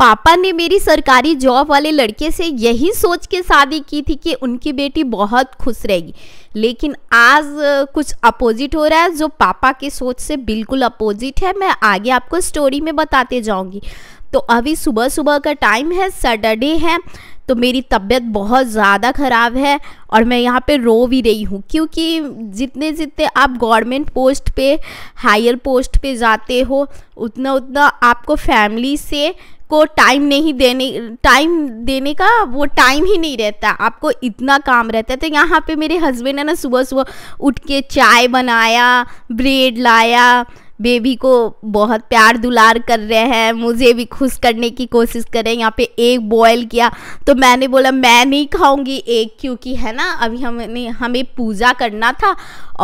पापा ने मेरी सरकारी जॉब वाले लड़के से यही सोच के शादी की थी कि उनकी बेटी बहुत खुश रहेगी लेकिन आज कुछ अपोजिट हो रहा है जो पापा की सोच से बिल्कुल अपोजिट है मैं आगे आपको स्टोरी में बताते जाऊंगी तो अभी सुबह सुबह का टाइम है सैटरडे है तो मेरी तबीयत बहुत ज़्यादा ख़राब है और मैं यहाँ पे रो भी रही हूँ क्योंकि जितने जितने आप गवर्नमेंट पोस्ट पे हायर पोस्ट पे जाते हो उतना उतना आपको फैमिली से को टाइम नहीं देने टाइम देने का वो टाइम ही नहीं रहता आपको इतना काम रहता है तो यहाँ पे मेरे हस्बैंड है ना सुबह सुबह उठ के चाय बनाया ब्रेड लाया बेबी को बहुत प्यार दुलार कर रहे हैं मुझे भी खुश करने की कोशिश कर रहे हैं यहाँ पे एक बॉयल किया तो मैंने बोला मैं नहीं खाऊंगी एक क्योंकि है ना अभी हमने हमें पूजा करना था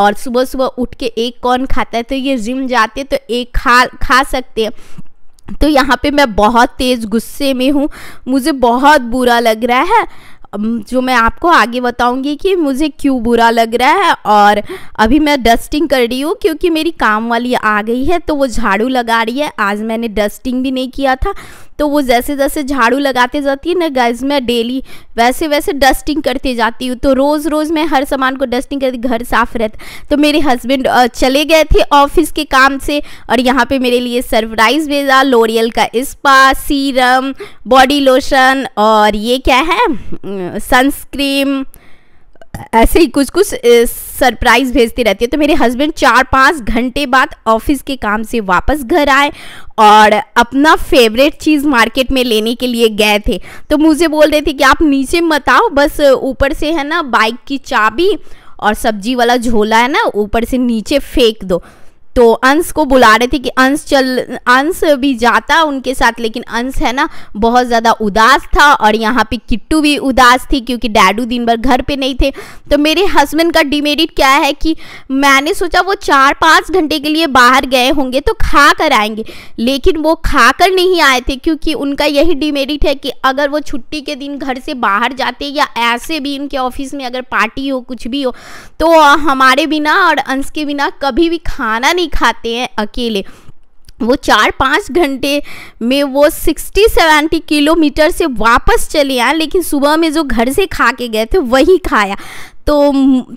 और सुबह सुबह उठ के एक कौन खाता है तो ये जिम जाते तो एक खा खा सकते हैं तो यहाँ पे मैं बहुत तेज़ गुस्से में हूँ मुझे बहुत बुरा लग रहा है जो मैं आपको आगे बताऊंगी कि मुझे क्यों बुरा लग रहा है और अभी मैं डस्टिंग कर रही हूँ क्योंकि मेरी काम वाली आ गई है तो वो झाड़ू लगा रही है आज मैंने डस्टिंग भी नहीं किया था तो वो जैसे जैसे झाड़ू लगाते जाती है ना गैस मैं डेली वैसे वैसे डस्टिंग करते जाती हूँ तो रोज़ रोज़ मैं हर सामान को डस्टिंग करती घर साफ रहता तो मेरे हस्बैंड चले गए थे ऑफिस के काम से और यहाँ पे मेरे लिए सरप्राइज़ भेजा लोरियल का इस्पा सीरम बॉडी लोशन और ये क्या है सनस्क्रीम ऐसे ही कुछ कुछ सरप्राइज़ भेजती रहती है तो मेरे हस्बैंड चार पाँच घंटे बाद ऑफिस के काम से वापस घर आए और अपना फेवरेट चीज़ मार्केट में लेने के लिए गए थे तो मुझे बोल रहे थे कि आप नीचे मत आओ बस ऊपर से है ना बाइक की चाबी और सब्जी वाला झोला है ना ऊपर से नीचे फेंक दो तो अंश को बुला रहे थे कि अंश चल अंश भी जाता उनके साथ लेकिन अंश है ना बहुत ज़्यादा उदास था और यहाँ पे किट्टू भी उदास थी क्योंकि डैडू दिन भर घर पे नहीं थे तो मेरे हस्बैंड का डिमेरिट क्या है कि मैंने सोचा वो चार पाँच घंटे के लिए बाहर गए होंगे तो खा कर आएंगे लेकिन वो खा कर नहीं आए थे क्योंकि उनका यही डिमेरिट है कि अगर वो छुट्टी के दिन घर से बाहर जाते या ऐसे भी इनके ऑफिस में अगर पार्टी हो कुछ भी हो तो हमारे बिना और अंश के बिना कभी भी खाना नहीं ही खाते हैं अकेले वो चार पाँच घंटे में वो सिक्सटी सेवेंटी किलोमीटर से वापस चले आए लेकिन सुबह में जो घर से खा के गए थे वही खाया तो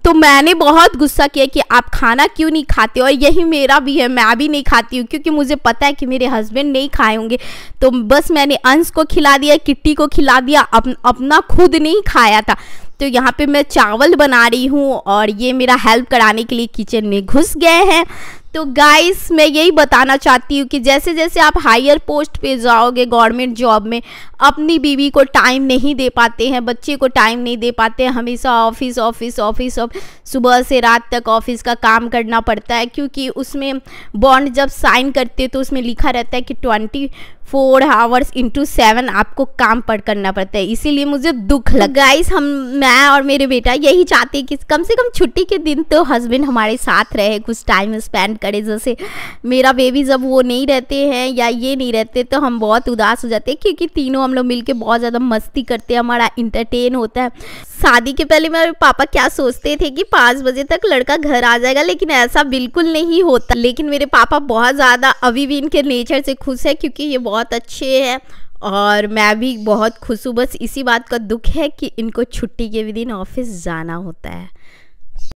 तो मैंने बहुत गुस्सा किया कि आप खाना क्यों नहीं खाते और यही मेरा भी है मैं भी नहीं खाती हूँ क्योंकि मुझे पता है कि मेरे हस्बैंड नहीं खाए होंगे तो बस मैंने अंश को खिला दिया किट्टी को खिला दिया अप, अपना खुद नहीं खाया था तो यहाँ पर मैं चावल बना रही हूँ और ये मेरा हेल्प कराने के लिए किचन में घुस गए हैं तो गाइस मैं यही बताना चाहती हूँ कि जैसे जैसे आप हायर पोस्ट पे जाओगे गवर्नमेंट जॉब में अपनी बीवी को टाइम नहीं दे पाते हैं बच्चे को टाइम नहीं दे पाते हैं हमेशा ऑफिस ऑफिस ऑफिस ऑफ सुबह से रात तक ऑफिस का काम करना पड़ता है क्योंकि उसमें बॉन्ड जब साइन करते हैं तो उसमें लिखा रहता है कि twenty four hours into seven आपको काम पर करना पड़ता है इसीलिए मुझे दुख लग गाइस तो हम मैं और मेरे बेटा यही चाहते हैं कि कम से कम छुट्टी के दिन तो हस्बैंड हमारे साथ रहे कुछ टाइम स्पेंड करे जैसे मेरा बेबी जब वो नहीं रहते हैं या ये नहीं रहते तो हम बहुत उदास हो जाते हैं क्योंकि तीनों हम लोग मिलकर बहुत ज़्यादा मस्ती करते हैं हमारा इंटरटेन होता है शादी के पहले मेरे पापा क्या सोचते थे कि पाँच बजे तक लड़का घर आ जाएगा लेकिन ऐसा बिल्कुल नहीं होता लेकिन मेरे पापा बहुत ज़्यादा अभी भी इनके नेचर से खुश है क्योंकि ये बहुत बहुत अच्छे हैं और मैं भी बहुत खुश हूँ बस इसी बात का दुख है कि इनको छुट्टी के भी दिन ऑफिस जाना होता है